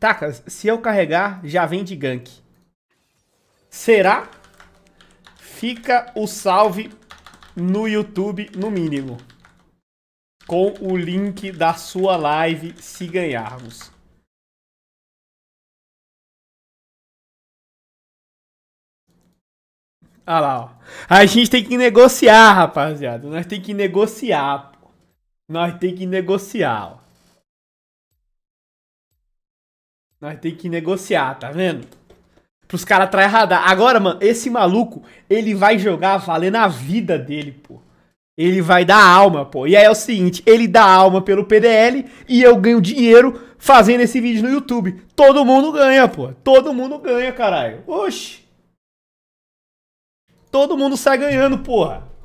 Taca, tá, se eu carregar, já vem de gank. Será? Fica o salve no YouTube, no mínimo. Com o link da sua live, se ganharmos. Olha ah lá, ó. A gente tem que negociar, rapaziada. Nós tem que negociar, Nós tem que negociar, ó. Nós tem que negociar, tá vendo? Pros caras radar. Agora, mano, esse maluco, ele vai jogar valendo a vida dele, pô. Ele vai dar alma, pô. E aí é o seguinte, ele dá alma pelo PDL e eu ganho dinheiro fazendo esse vídeo no YouTube. Todo mundo ganha, pô. Todo mundo ganha, caralho. Oxi. Todo mundo sai ganhando, porra.